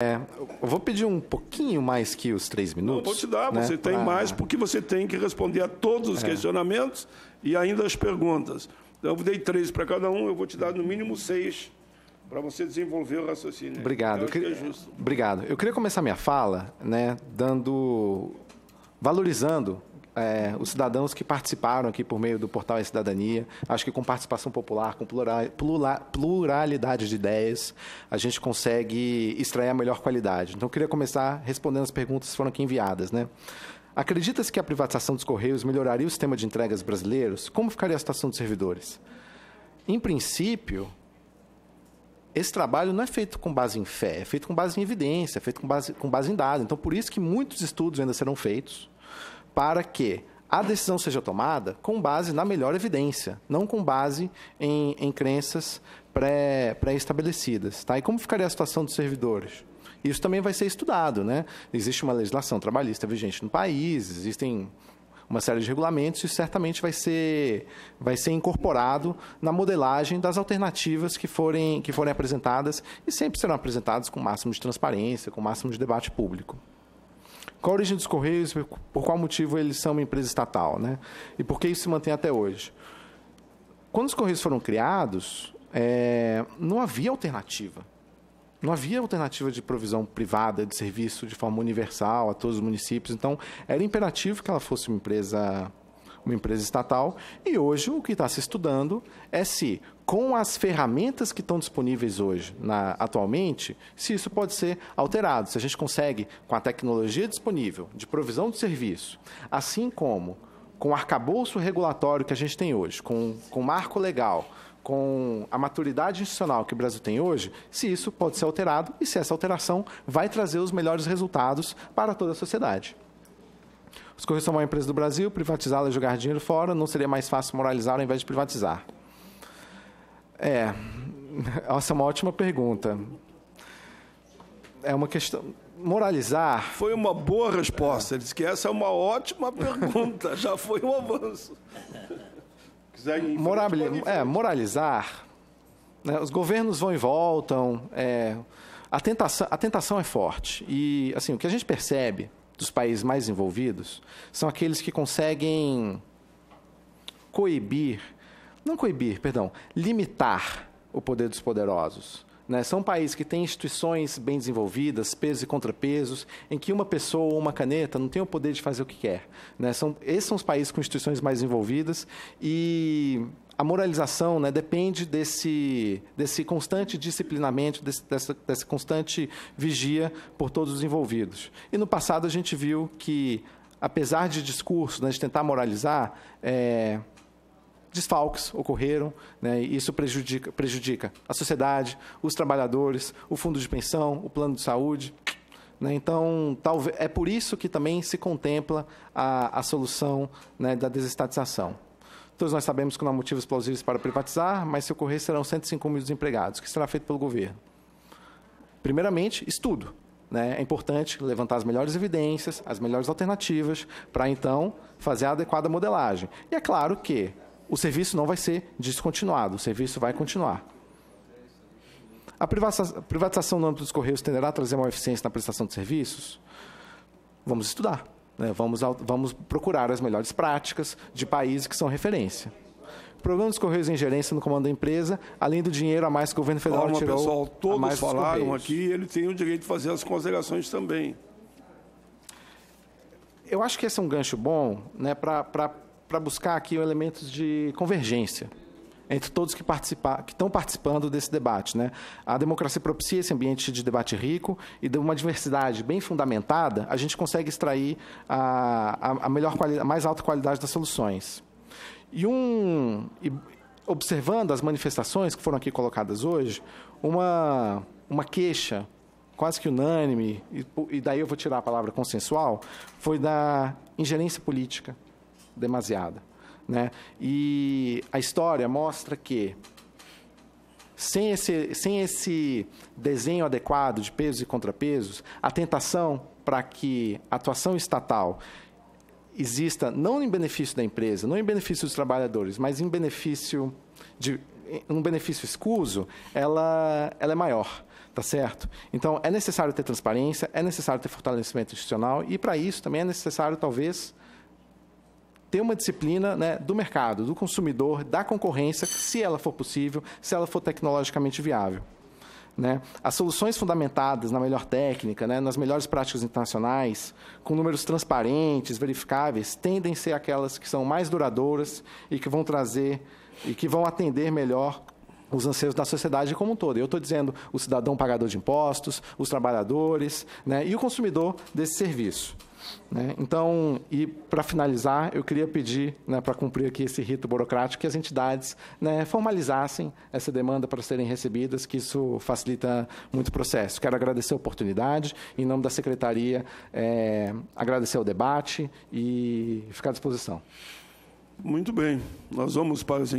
É, eu vou pedir um pouquinho mais que os três minutos. Não, vou te dar, né? você tem mais, porque você tem que responder a todos os é. questionamentos e ainda as perguntas. Então, eu dei três para cada um, eu vou te dar no mínimo seis para você desenvolver o raciocínio. Obrigado. Eu, queria, que é Obrigado. Eu queria começar minha fala, né, dando valorizando é, os cidadãos que participaram aqui por meio do portal e Cidadania. Acho que com participação popular, com plural, plural, pluralidade de ideias, a gente consegue extrair a melhor qualidade. Então, eu queria começar respondendo as perguntas que foram aqui enviadas, né? Acredita-se que a privatização dos Correios melhoraria o sistema de entregas brasileiros? Como ficaria a situação dos servidores? Em princípio, esse trabalho não é feito com base em fé, é feito com base em evidência, é feito com base, com base em dados. Então, por isso que muitos estudos ainda serão feitos, para que a decisão seja tomada com base na melhor evidência, não com base em, em crenças pré-estabelecidas. Pré tá? E como ficaria a situação dos servidores? Isso também vai ser estudado. Né? Existe uma legislação trabalhista vigente no país, existem uma série de regulamentos e certamente vai ser, vai ser incorporado na modelagem das alternativas que forem, que forem apresentadas e sempre serão apresentadas com o máximo de transparência, com o máximo de debate público. Qual a origem dos Correios, por qual motivo eles são uma empresa estatal, né? E por que isso se mantém até hoje? Quando os Correios foram criados, é, não havia alternativa. Não havia alternativa de provisão privada de serviço de forma universal a todos os municípios. Então, era imperativo que ela fosse uma empresa uma empresa estatal. E hoje o que está se estudando é se, com as ferramentas que estão disponíveis hoje, na, atualmente, se isso pode ser alterado, se a gente consegue, com a tecnologia disponível de provisão de serviço, assim como com o arcabouço regulatório que a gente tem hoje, com, com o marco legal, com a maturidade institucional que o Brasil tem hoje, se isso pode ser alterado e se essa alteração vai trazer os melhores resultados para toda a sociedade. Os Correios são uma empresa do Brasil, privatizá-la e jogar dinheiro fora, não seria mais fácil moralizar ao invés de privatizar? É, essa é uma ótima pergunta. É uma questão. Moralizar. Foi uma boa resposta. Ele disse que essa é uma ótima pergunta. Já foi um avanço. Quiser é, moralizar. Né? Os governos vão e voltam. É... A, tentação, a tentação é forte. E assim, o que a gente percebe dos países mais envolvidos são aqueles que conseguem coibir, não coibir, perdão, limitar o poder dos poderosos. Né? São países que têm instituições bem desenvolvidas, pesos e contrapesos, em que uma pessoa ou uma caneta não tem o poder de fazer o que quer. Né? São, esses são os países com instituições mais desenvolvidas e a moralização né, depende desse, desse constante disciplinamento, desse, dessa, dessa constante vigia por todos os envolvidos. E no passado a gente viu que, apesar de discurso, né, de tentar moralizar, é, desfalques ocorreram, né, e isso prejudica, prejudica a sociedade, os trabalhadores, o fundo de pensão, o plano de saúde. Né, então, talvez, é por isso que também se contempla a, a solução né, da desestatização. Todos nós sabemos que não há motivos plausíveis para privatizar, mas se ocorrer serão 105 mil desempregados. O que será feito pelo governo? Primeiramente, estudo. Né? É importante levantar as melhores evidências, as melhores alternativas, para então fazer a adequada modelagem. E é claro que o serviço não vai ser descontinuado, o serviço vai continuar. A privatização no âmbito dos Correios tenderá a trazer maior eficiência na prestação de serviços? Vamos estudar. Né? Vamos, vamos procurar as melhores práticas de países que são referência. O problema dos Correios em é gerência no comando da empresa, além do dinheiro a mais que o governo federal Calma, tirou. pessoal, todos mais falaram aqui, ele tem o direito de fazer as considerações também. Eu acho que esse é um gancho bom né, para para buscar aqui elementos de convergência entre todos que, que estão participando desse debate. Né? A democracia propicia esse ambiente de debate rico e de uma diversidade bem fundamentada, a gente consegue extrair a, a melhor a mais alta qualidade das soluções. E um e observando as manifestações que foram aqui colocadas hoje, uma, uma queixa quase que unânime, e, e daí eu vou tirar a palavra consensual, foi da ingerência política demasiada. Né? E a história mostra que, sem esse, sem esse desenho adequado de pesos e contrapesos, a tentação para que a atuação estatal exista não em benefício da empresa, não em benefício dos trabalhadores, mas em benefício de um benefício escuso, ela, ela é maior, tá certo? Então, é necessário ter transparência, é necessário ter fortalecimento institucional e, para isso, também é necessário, talvez, ter uma disciplina né, do mercado, do consumidor, da concorrência, se ela for possível, se ela for tecnologicamente viável. Né? As soluções fundamentadas na melhor técnica, né, nas melhores práticas internacionais, com números transparentes, verificáveis, tendem a ser aquelas que são mais duradouras e que vão trazer e que vão atender melhor os anseios da sociedade como um todo. Eu estou dizendo o cidadão pagador de impostos, os trabalhadores né, e o consumidor desse serviço. Né? Então, e para finalizar, eu queria pedir, né, para cumprir aqui esse rito burocrático, que as entidades né, formalizassem essa demanda para serem recebidas, que isso facilita muito o processo. Quero agradecer a oportunidade, em nome da Secretaria, é, agradecer o debate e ficar à disposição. Muito bem, nós vamos para os